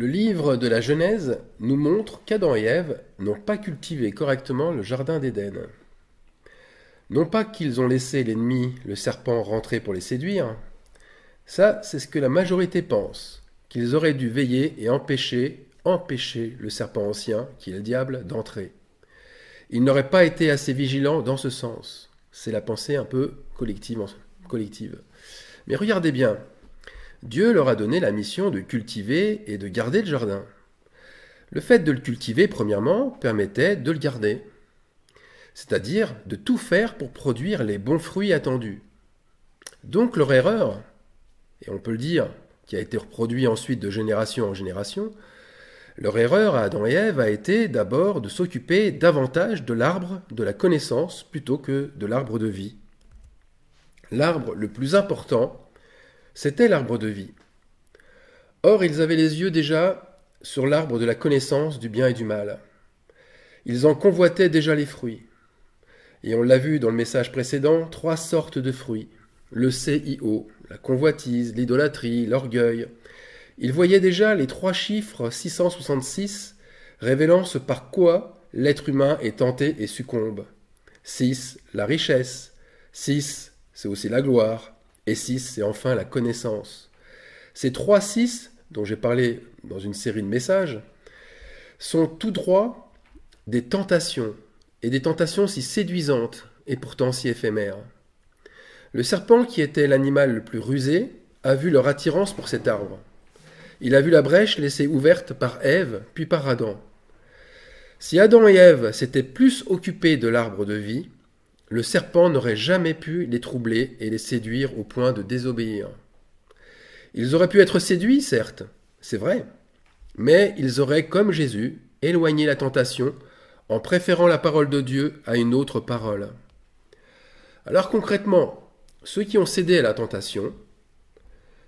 Le livre de la Genèse nous montre qu'Adam et Ève n'ont pas cultivé correctement le jardin d'Éden. Non pas qu'ils ont laissé l'ennemi, le serpent, rentrer pour les séduire. Ça, c'est ce que la majorité pense, qu'ils auraient dû veiller et empêcher, empêcher le serpent ancien, qui est le diable, d'entrer. Ils n'auraient pas été assez vigilants dans ce sens. C'est la pensée un peu collective. collective. Mais regardez bien, Dieu leur a donné la mission de cultiver et de garder le jardin. Le fait de le cultiver, premièrement, permettait de le garder, c'est-à-dire de tout faire pour produire les bons fruits attendus. Donc leur erreur, et on peut le dire, qui a été reproduit ensuite de génération en génération, leur erreur à Adam et Ève a été d'abord de s'occuper davantage de l'arbre de la connaissance plutôt que de l'arbre de vie. L'arbre le plus important c'était l'arbre de vie. Or, ils avaient les yeux déjà sur l'arbre de la connaissance du bien et du mal. Ils en convoitaient déjà les fruits. Et on l'a vu dans le message précédent, trois sortes de fruits. Le CIO, la convoitise, l'idolâtrie, l'orgueil. Ils voyaient déjà les trois chiffres 666 révélant ce par quoi l'être humain est tenté et succombe. 6, la richesse. 6, c'est aussi la gloire. Et 6, c'est enfin la connaissance. Ces trois 6, dont j'ai parlé dans une série de messages, sont tout droit des tentations, et des tentations si séduisantes et pourtant si éphémères. Le serpent, qui était l'animal le plus rusé, a vu leur attirance pour cet arbre. Il a vu la brèche laissée ouverte par Ève, puis par Adam. Si Adam et Ève s'étaient plus occupés de l'arbre de vie, le serpent n'aurait jamais pu les troubler et les séduire au point de désobéir. Ils auraient pu être séduits, certes, c'est vrai, mais ils auraient, comme Jésus, éloigné la tentation en préférant la parole de Dieu à une autre parole. Alors concrètement, ceux qui ont cédé à la tentation,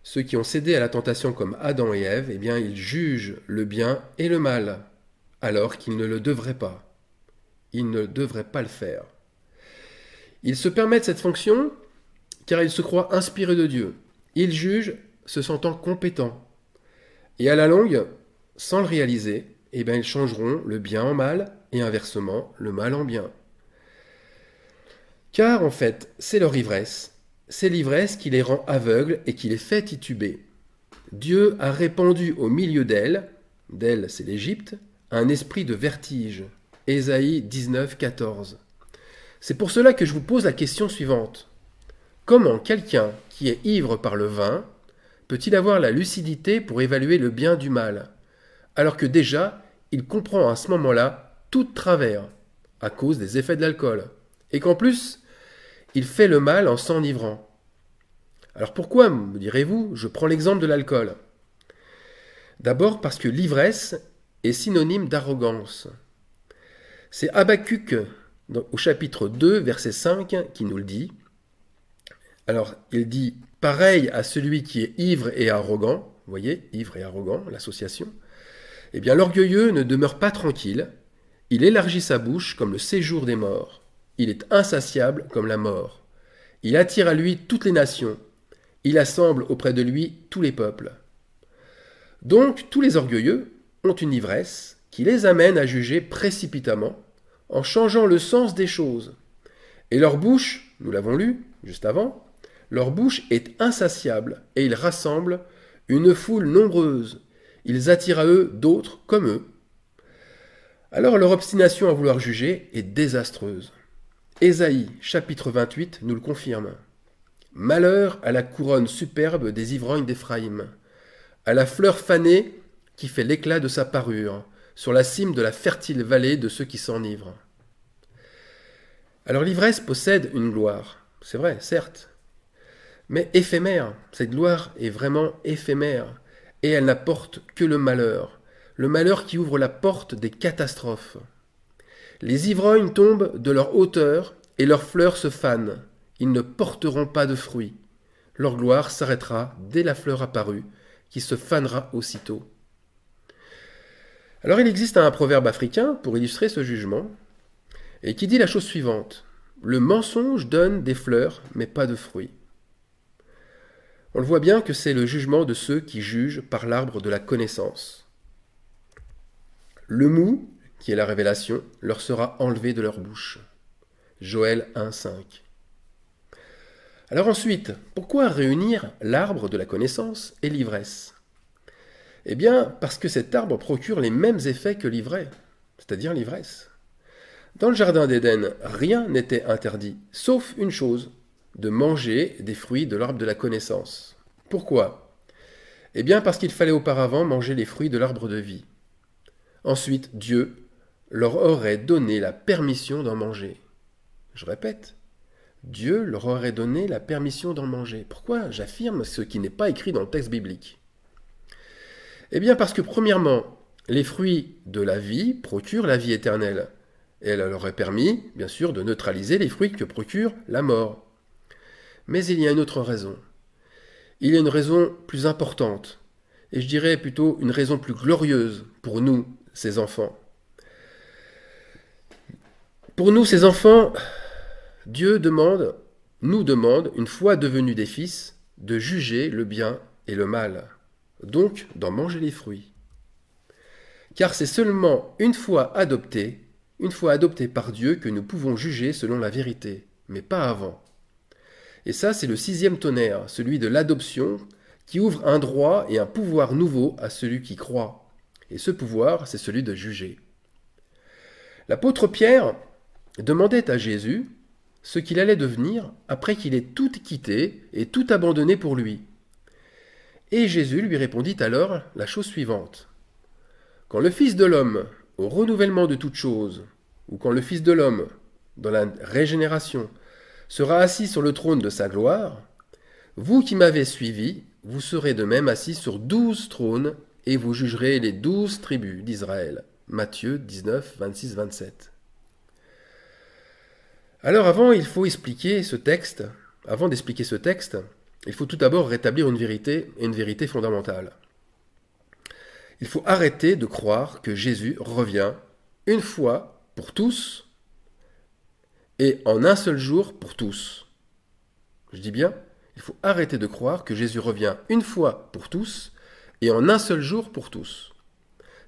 ceux qui ont cédé à la tentation comme Adam et Ève, eh bien ils jugent le bien et le mal, alors qu'ils ne le devraient pas. Ils ne devraient pas le faire. Ils se permettent cette fonction car ils se croient inspirés de Dieu. Ils jugent se sentant compétents. Et à la longue, sans le réaliser, eh bien, ils changeront le bien en mal et inversement le mal en bien. Car en fait, c'est leur ivresse. C'est l'ivresse qui les rend aveugles et qui les fait tituber. Dieu a répandu au milieu d'elles, d'elle c'est l'Égypte, un esprit de vertige. Ésaïe 19, 14. C'est pour cela que je vous pose la question suivante. Comment quelqu'un qui est ivre par le vin peut-il avoir la lucidité pour évaluer le bien du mal, alors que déjà il comprend à ce moment-là tout travers, à cause des effets de l'alcool, et qu'en plus il fait le mal en s'enivrant Alors pourquoi, me direz-vous, je prends l'exemple de l'alcool D'abord parce que l'ivresse est synonyme d'arrogance. C'est abacuc, au chapitre 2, verset 5, qui nous le dit. Alors, il dit pareil à celui qui est ivre et arrogant, vous voyez, ivre et arrogant, l'association. Eh bien, l'orgueilleux ne demeure pas tranquille, il élargit sa bouche comme le séjour des morts, il est insatiable comme la mort. Il attire à lui toutes les nations, il assemble auprès de lui tous les peuples. Donc, tous les orgueilleux ont une ivresse qui les amène à juger précipitamment en changeant le sens des choses. Et leur bouche, nous l'avons lu juste avant, leur bouche est insatiable, et ils rassemblent une foule nombreuse. Ils attirent à eux d'autres comme eux. Alors leur obstination à vouloir juger est désastreuse. Ésaïe chapitre 28 nous le confirme. Malheur à la couronne superbe des ivrognes d'Éphraïm, à la fleur fanée qui fait l'éclat de sa parure, sur la cime de la fertile vallée de ceux qui s'enivrent. Alors l'ivresse possède une gloire, c'est vrai, certes, mais éphémère. Cette gloire est vraiment éphémère, et elle n'apporte que le malheur, le malheur qui ouvre la porte des catastrophes. Les ivrognes tombent de leur hauteur, et leurs fleurs se fanent. Ils ne porteront pas de fruits. Leur gloire s'arrêtera dès la fleur apparue, qui se fanera aussitôt. Alors il existe un proverbe africain pour illustrer ce jugement, et qui dit la chose suivante. Le mensonge donne des fleurs, mais pas de fruits. On le voit bien que c'est le jugement de ceux qui jugent par l'arbre de la connaissance. Le mou, qui est la révélation, leur sera enlevé de leur bouche. Joël 1.5. Alors ensuite, pourquoi réunir l'arbre de la connaissance et l'ivresse eh bien, parce que cet arbre procure les mêmes effets que l'ivraie, c'est-à-dire l'ivresse. Dans le jardin d'Éden, rien n'était interdit, sauf une chose, de manger des fruits de l'arbre de la connaissance. Pourquoi Eh bien parce qu'il fallait auparavant manger les fruits de l'arbre de vie. Ensuite, Dieu leur aurait donné la permission d'en manger. Je répète, Dieu leur aurait donné la permission d'en manger. Pourquoi j'affirme ce qui n'est pas écrit dans le texte biblique eh bien parce que premièrement, les fruits de la vie procurent la vie éternelle. Et elle leur aurait permis, bien sûr, de neutraliser les fruits que procure la mort. Mais il y a une autre raison. Il y a une raison plus importante, et je dirais plutôt une raison plus glorieuse pour nous, ces enfants. Pour nous, ces enfants, Dieu demande, nous demande, une fois devenus des fils, de juger le bien et le mal donc d'en manger les fruits. Car c'est seulement une fois adopté, une fois adopté par Dieu que nous pouvons juger selon la vérité, mais pas avant. Et ça, c'est le sixième tonnerre, celui de l'adoption, qui ouvre un droit et un pouvoir nouveau à celui qui croit. Et ce pouvoir, c'est celui de juger. L'apôtre Pierre demandait à Jésus ce qu'il allait devenir après qu'il ait tout quitté et tout abandonné pour lui. Et Jésus lui répondit alors la chose suivante. Quand le Fils de l'homme, au renouvellement de toutes choses, ou quand le Fils de l'homme, dans la régénération, sera assis sur le trône de sa gloire, vous qui m'avez suivi, vous serez de même assis sur douze trônes, et vous jugerez les douze tribus d'Israël. Matthieu 19, 26, 27. Alors avant, il faut expliquer ce texte, avant d'expliquer ce texte, il faut tout d'abord rétablir une vérité, et une vérité fondamentale. Il faut arrêter de croire que Jésus revient une fois pour tous et en un seul jour pour tous. Je dis bien, il faut arrêter de croire que Jésus revient une fois pour tous et en un seul jour pour tous.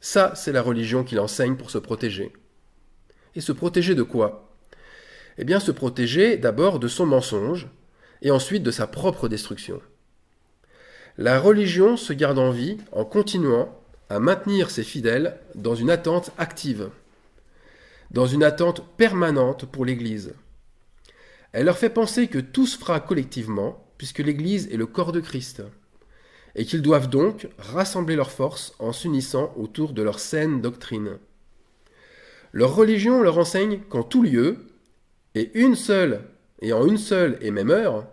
Ça, c'est la religion qu'il enseigne pour se protéger. Et se protéger de quoi Eh bien, se protéger d'abord de son mensonge, et ensuite de sa propre destruction. La religion se garde en vie en continuant à maintenir ses fidèles dans une attente active, dans une attente permanente pour l'Église. Elle leur fait penser que tout se fera collectivement, puisque l'Église est le corps de Christ, et qu'ils doivent donc rassembler leurs forces en s'unissant autour de leur saine doctrine. Leur religion leur enseigne qu'en tout lieu, et une seule, et en une seule et même heure,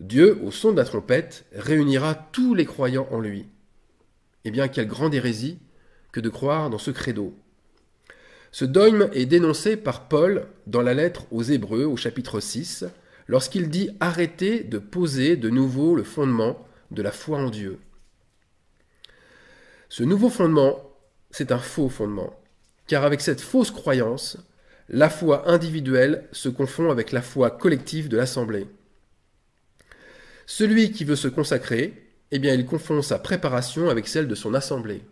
Dieu, au son de la trompette, réunira tous les croyants en lui. Eh bien, quelle grande hérésie que de croire dans ce credo. Ce dogme est dénoncé par Paul dans la lettre aux Hébreux au chapitre 6, lorsqu'il dit arrêtez de poser de nouveau le fondement de la foi en Dieu. Ce nouveau fondement, c'est un faux fondement, car avec cette fausse croyance, la foi individuelle se confond avec la foi collective de l'Assemblée. Celui qui veut se consacrer, eh bien il confond sa préparation avec celle de son assemblée.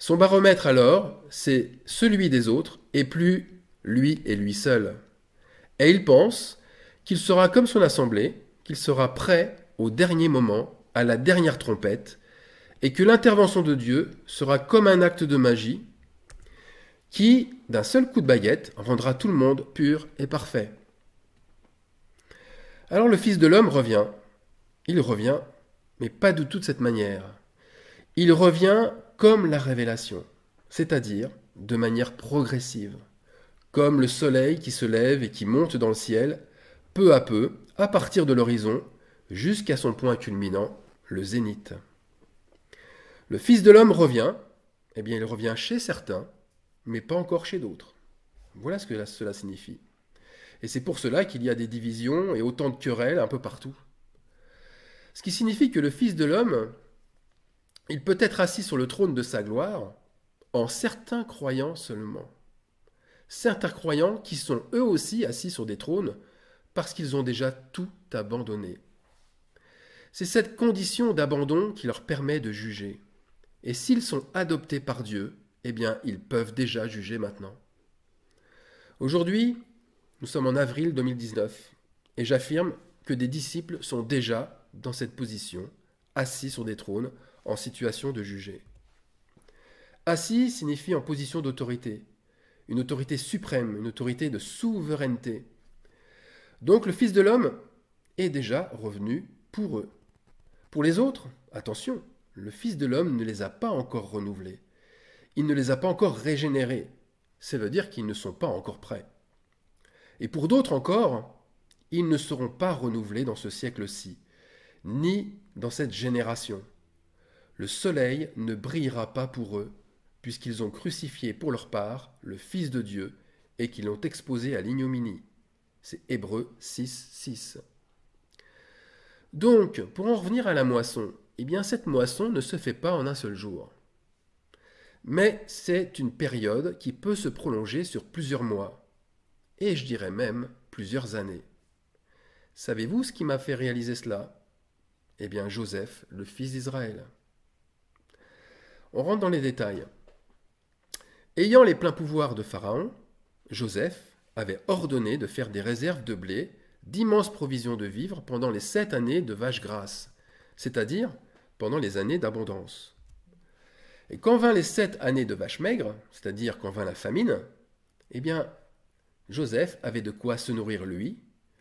Son baromètre alors, c'est celui des autres et plus lui et lui seul. Et il pense qu'il sera comme son assemblée, qu'il sera prêt au dernier moment, à la dernière trompette, et que l'intervention de Dieu sera comme un acte de magie qui, d'un seul coup de baguette, rendra tout le monde pur et parfait. Alors le Fils de l'homme revient. Il revient, mais pas du tout de cette manière. Il revient comme la révélation, c'est-à-dire de manière progressive, comme le soleil qui se lève et qui monte dans le ciel, peu à peu, à partir de l'horizon, jusqu'à son point culminant, le zénith. Le Fils de l'homme revient, eh bien il revient chez certains, mais pas encore chez d'autres. Voilà ce que cela signifie. Et c'est pour cela qu'il y a des divisions et autant de querelles un peu partout. Ce qui signifie que le Fils de l'homme, il peut être assis sur le trône de sa gloire en certains croyants seulement. Certains croyants qui sont eux aussi assis sur des trônes parce qu'ils ont déjà tout abandonné. C'est cette condition d'abandon qui leur permet de juger. Et s'ils sont adoptés par Dieu, eh bien ils peuvent déjà juger maintenant. Aujourd'hui, nous sommes en avril 2019 et j'affirme que des disciples sont déjà dans cette position, assis sur des trônes, en situation de juger. Assis signifie en position d'autorité, une autorité suprême, une autorité de souveraineté. Donc le Fils de l'homme est déjà revenu pour eux. Pour les autres, attention, le Fils de l'homme ne les a pas encore renouvelés. Il ne les a pas encore régénérés. Ça veut dire qu'ils ne sont pas encore prêts. Et pour d'autres encore, ils ne seront pas renouvelés dans ce siècle-ci, ni dans cette génération. Le soleil ne brillera pas pour eux, puisqu'ils ont crucifié pour leur part le Fils de Dieu et qu'ils l'ont exposé à l'ignominie. C'est Hébreu 6, 6. Donc, pour en revenir à la moisson, eh bien cette moisson ne se fait pas en un seul jour. Mais c'est une période qui peut se prolonger sur plusieurs mois et je dirais même plusieurs années. Savez-vous ce qui m'a fait réaliser cela Eh bien Joseph, le fils d'Israël. On rentre dans les détails. Ayant les pleins pouvoirs de Pharaon, Joseph avait ordonné de faire des réserves de blé, d'immenses provisions de vivres pendant les sept années de vaches grasses, c'est-à-dire pendant les années d'abondance. Et quand vint les sept années de vaches maigres, c'est-à-dire quand vint la famine, eh bien, Joseph avait de quoi se nourrir lui,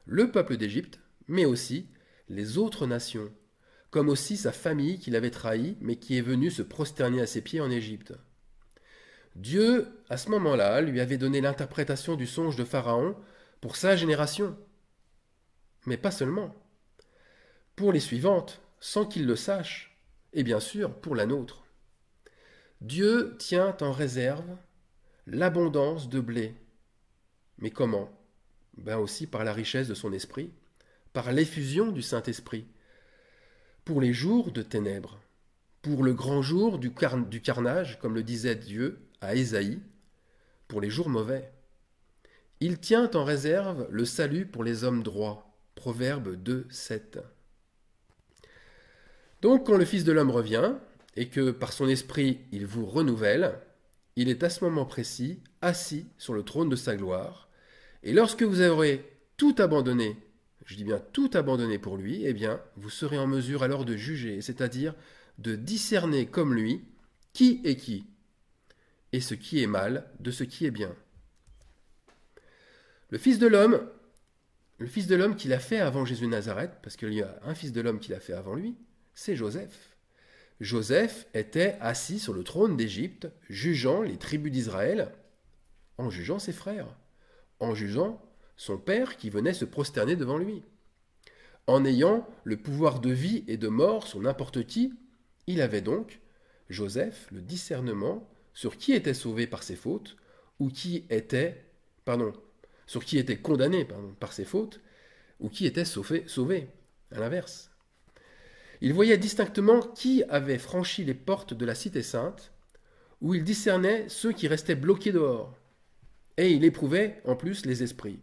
le peuple d'Égypte, mais aussi les autres nations, comme aussi sa famille qu'il avait trahie, mais qui est venue se prosterner à ses pieds en Égypte. Dieu, à ce moment-là, lui avait donné l'interprétation du songe de Pharaon pour sa génération. Mais pas seulement. Pour les suivantes, sans qu'il le sache, et bien sûr pour la nôtre. Dieu tient en réserve l'abondance de blé mais comment Ben aussi par la richesse de son esprit, par l'effusion du Saint-Esprit, pour les jours de ténèbres, pour le grand jour du, du carnage, comme le disait Dieu à Ésaïe, pour les jours mauvais. Il tient en réserve le salut pour les hommes droits. Proverbe 2, 7. Donc quand le Fils de l'homme revient, et que par son esprit il vous renouvelle, il est à ce moment précis assis sur le trône de sa gloire, et lorsque vous aurez tout abandonné, je dis bien tout abandonné pour lui, eh bien, vous serez en mesure alors de juger, c'est-à-dire de discerner comme lui qui est qui, et ce qui est mal de ce qui est bien. Le Fils de l'homme, le Fils de l'homme qu'il a fait avant Jésus Nazareth, parce qu'il y a un Fils de l'homme qu'il a fait avant lui, c'est Joseph. Joseph était assis sur le trône d'Égypte, jugeant les tribus d'Israël, en jugeant ses frères en jugeant son père qui venait se prosterner devant lui. En ayant le pouvoir de vie et de mort sur n'importe qui, il avait donc, Joseph, le discernement sur qui était sauvé par ses fautes, ou qui était, pardon, sur qui était condamné par ses fautes, ou qui était sauvé, sauvé à l'inverse. Il voyait distinctement qui avait franchi les portes de la cité sainte, où il discernait ceux qui restaient bloqués dehors. Et il éprouvait en plus les esprits.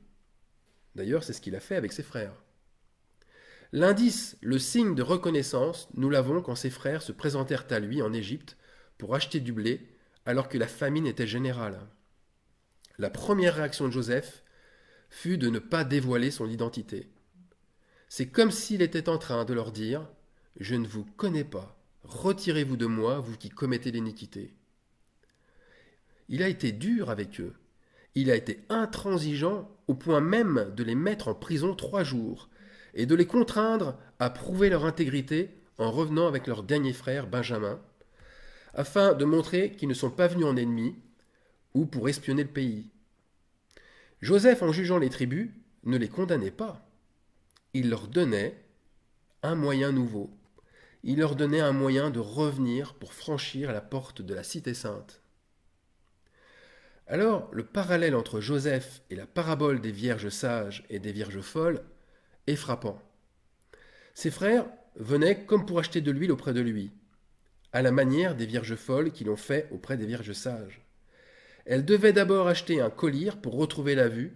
D'ailleurs, c'est ce qu'il a fait avec ses frères. L'indice, le signe de reconnaissance, nous l'avons quand ses frères se présentèrent à lui en Égypte pour acheter du blé, alors que la famine était générale. La première réaction de Joseph fut de ne pas dévoiler son identité. C'est comme s'il était en train de leur dire Je ne vous connais pas, retirez-vous de moi, vous qui commettez l'iniquité. Il a été dur avec eux, il a été intransigeant au point même de les mettre en prison trois jours et de les contraindre à prouver leur intégrité en revenant avec leur dernier frère Benjamin, afin de montrer qu'ils ne sont pas venus en ennemis ou pour espionner le pays. Joseph, en jugeant les tribus, ne les condamnait pas. Il leur donnait un moyen nouveau. Il leur donnait un moyen de revenir pour franchir la porte de la cité sainte. Alors, le parallèle entre Joseph et la parabole des vierges sages et des vierges folles est frappant. Ses frères venaient comme pour acheter de l'huile auprès de lui, à la manière des vierges folles qui l'ont fait auprès des vierges sages. Elles devaient d'abord acheter un collier pour retrouver la vue,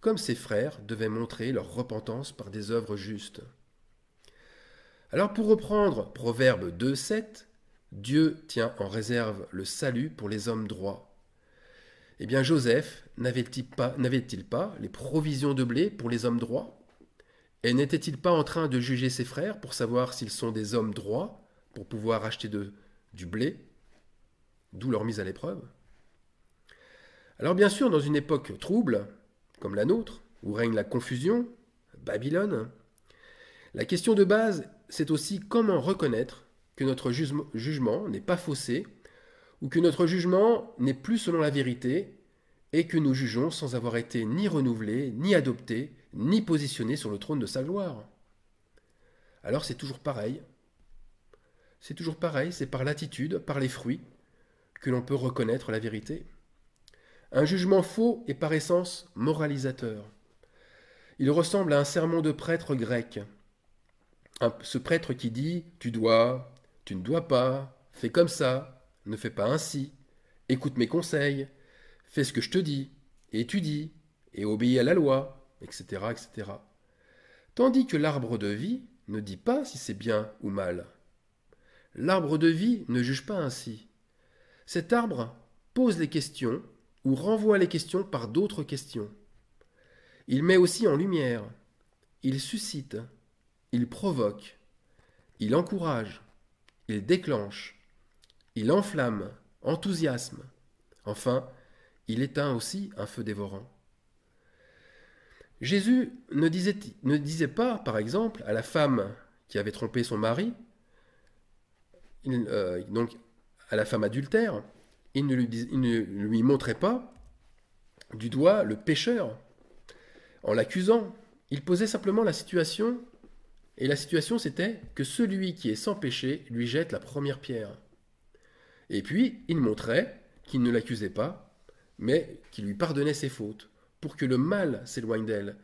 comme ses frères devaient montrer leur repentance par des œuvres justes. Alors pour reprendre Proverbe 2.7, Dieu tient en réserve le salut pour les hommes droits. Eh bien, Joseph n'avait-il pas, les provisions de blé pour les hommes droits Et n'était-il pas en train de juger ses frères pour savoir s'ils sont des hommes droits pour pouvoir acheter de, du blé D'où leur mise à l'épreuve. Alors bien sûr, dans une époque trouble, comme la nôtre, où règne la confusion, Babylone, la question de base, c'est aussi comment reconnaître que notre jugement n'est pas faussé ou que notre jugement n'est plus selon la vérité, et que nous jugeons sans avoir été ni renouvelés, ni adoptés, ni positionnés sur le trône de sa gloire. Alors c'est toujours pareil. C'est toujours pareil, c'est par l'attitude, par les fruits, que l'on peut reconnaître la vérité. Un jugement faux est par essence moralisateur. Il ressemble à un sermon de prêtre grec. ce prêtre qui dit Tu dois, tu ne dois pas, fais comme ça, ne fais pas ainsi, écoute mes conseils, fais ce que je te dis, étudie, et obéis à la loi, etc., etc. Tandis que l'arbre de vie ne dit pas si c'est bien ou mal. L'arbre de vie ne juge pas ainsi. Cet arbre pose les questions ou renvoie les questions par d'autres questions. Il met aussi en lumière, il suscite, il provoque, il encourage, il déclenche, il enflamme, enthousiasme. Enfin, il éteint aussi un feu dévorant. Jésus ne disait, pas, par exemple, à la femme qui avait trompé son mari, euh, donc à la femme adultère, il ne lui montrait pas du doigt le pécheur en l'accusant. Il posait simplement la situation, et la situation c'était que celui qui est sans péché lui jette la première pierre. Et puis, il montrait qu'il ne l'accusait pas, mais qu'il lui pardonnait ses fautes, pour que le mal s'éloigne d'elle,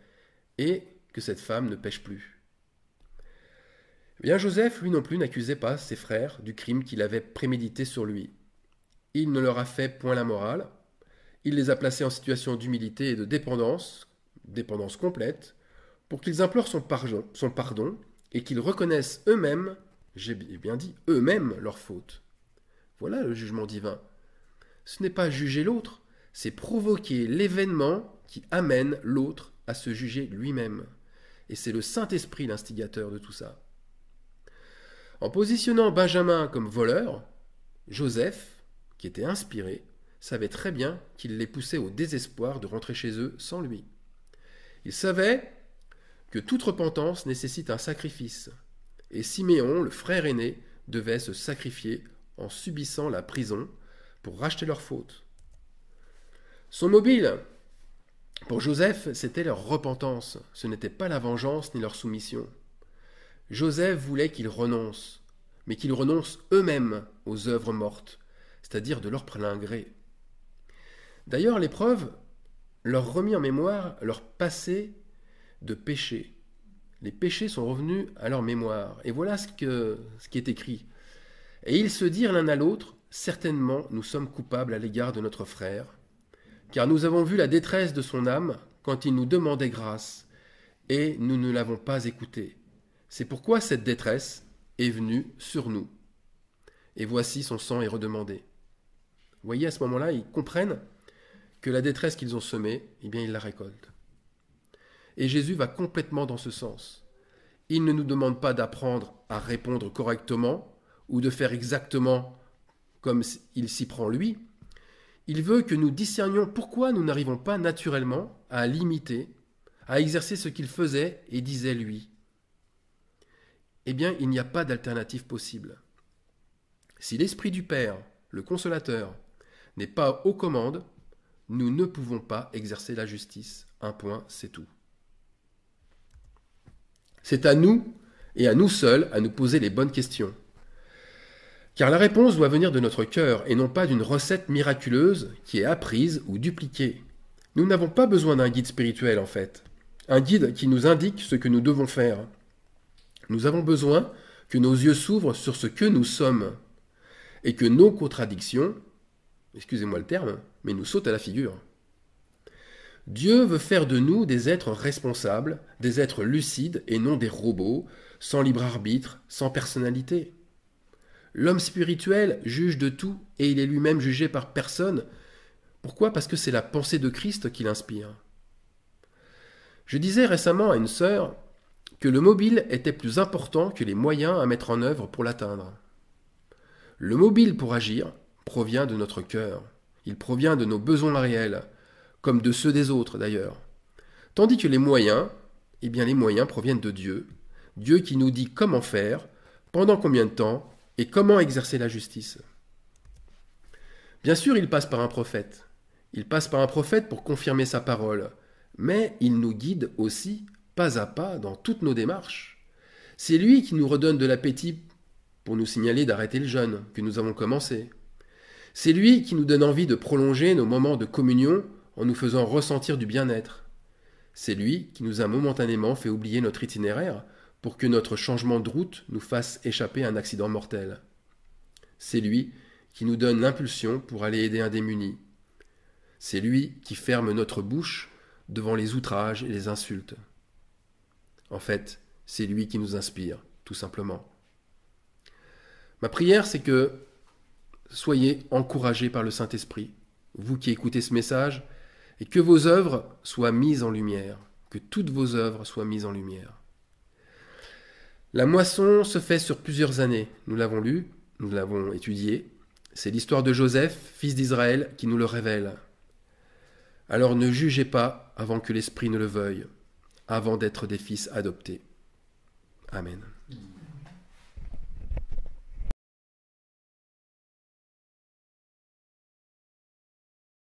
et que cette femme ne pêche plus. Eh bien, Joseph, lui non plus, n'accusait pas ses frères du crime qu'il avait prémédité sur lui. Il ne leur a fait point la morale, il les a placés en situation d'humilité et de dépendance, dépendance complète, pour qu'ils implorent son pardon, son pardon et qu'ils reconnaissent eux-mêmes, j'ai eh bien dit eux-mêmes, leurs fautes. Voilà le jugement divin. Ce n'est pas juger l'autre, c'est provoquer l'événement qui amène l'autre à se juger lui-même. Et c'est le Saint-Esprit l'instigateur de tout ça. En positionnant Benjamin comme voleur, Joseph, qui était inspiré, savait très bien qu'il les poussait au désespoir de rentrer chez eux sans lui. Il savait que toute repentance nécessite un sacrifice, et Siméon, le frère aîné, devait se sacrifier en subissant la prison pour racheter leur faute. Son mobile, pour Joseph, c'était leur repentance, ce n'était pas la vengeance ni leur soumission. Joseph voulait qu'ils renoncent, mais qu'ils renoncent eux-mêmes aux œuvres mortes, c'est-à-dire de leur plein D'ailleurs, l'épreuve leur remit en mémoire leur passé de péché. Les péchés sont revenus à leur mémoire. Et voilà ce, que, ce qui est écrit. Et ils se dirent l'un à l'autre, Certainement nous sommes coupables à l'égard de notre frère, car nous avons vu la détresse de son âme quand il nous demandait grâce, et nous ne l'avons pas écouté. C'est pourquoi cette détresse est venue sur nous. Et voici son sang est redemandé. Vous voyez, à ce moment-là, ils comprennent que la détresse qu'ils ont semée, eh bien, ils la récoltent. Et Jésus va complètement dans ce sens. Il ne nous demande pas d'apprendre à répondre correctement ou de faire exactement comme il s'y prend lui, il veut que nous discernions pourquoi nous n'arrivons pas naturellement à l'imiter, à exercer ce qu'il faisait et disait lui. Eh bien, il n'y a pas d'alternative possible. Si l'Esprit du Père, le Consolateur, n'est pas aux commandes, nous ne pouvons pas exercer la justice. Un point, c'est tout. C'est à nous, et à nous seuls, à nous poser les bonnes questions. Car la réponse doit venir de notre cœur et non pas d'une recette miraculeuse qui est apprise ou dupliquée. Nous n'avons pas besoin d'un guide spirituel en fait, un guide qui nous indique ce que nous devons faire. Nous avons besoin que nos yeux s'ouvrent sur ce que nous sommes et que nos contradictions, excusez-moi le terme, mais nous sautent à la figure. Dieu veut faire de nous des êtres responsables, des êtres lucides et non des robots, sans libre arbitre, sans personnalité. L'homme spirituel juge de tout et il est lui-même jugé par personne. Pourquoi Parce que c'est la pensée de Christ qui l'inspire. Je disais récemment à une sœur que le mobile était plus important que les moyens à mettre en œuvre pour l'atteindre. Le mobile pour agir provient de notre cœur, il provient de nos besoins réels, comme de ceux des autres d'ailleurs. Tandis que les moyens, eh bien les moyens proviennent de Dieu, Dieu qui nous dit comment faire, pendant combien de temps et comment exercer la justice Bien sûr, il passe par un prophète. Il passe par un prophète pour confirmer sa parole, mais il nous guide aussi pas à pas dans toutes nos démarches. C'est lui qui nous redonne de l'appétit pour nous signaler d'arrêter le jeûne que nous avons commencé. C'est lui qui nous donne envie de prolonger nos moments de communion en nous faisant ressentir du bien-être. C'est lui qui nous a momentanément fait oublier notre itinéraire pour que notre changement de route nous fasse échapper à un accident mortel. C'est lui qui nous donne l'impulsion pour aller aider un démuni. C'est lui qui ferme notre bouche devant les outrages et les insultes. En fait, c'est lui qui nous inspire, tout simplement. Ma prière, c'est que soyez encouragés par le Saint-Esprit, vous qui écoutez ce message, et que vos œuvres soient mises en lumière, que toutes vos œuvres soient mises en lumière. La moisson se fait sur plusieurs années. Nous l'avons lu, nous l'avons étudié. C'est l'histoire de Joseph, fils d'Israël, qui nous le révèle. Alors ne jugez pas avant que l'Esprit ne le veuille, avant d'être des fils adoptés. Amen.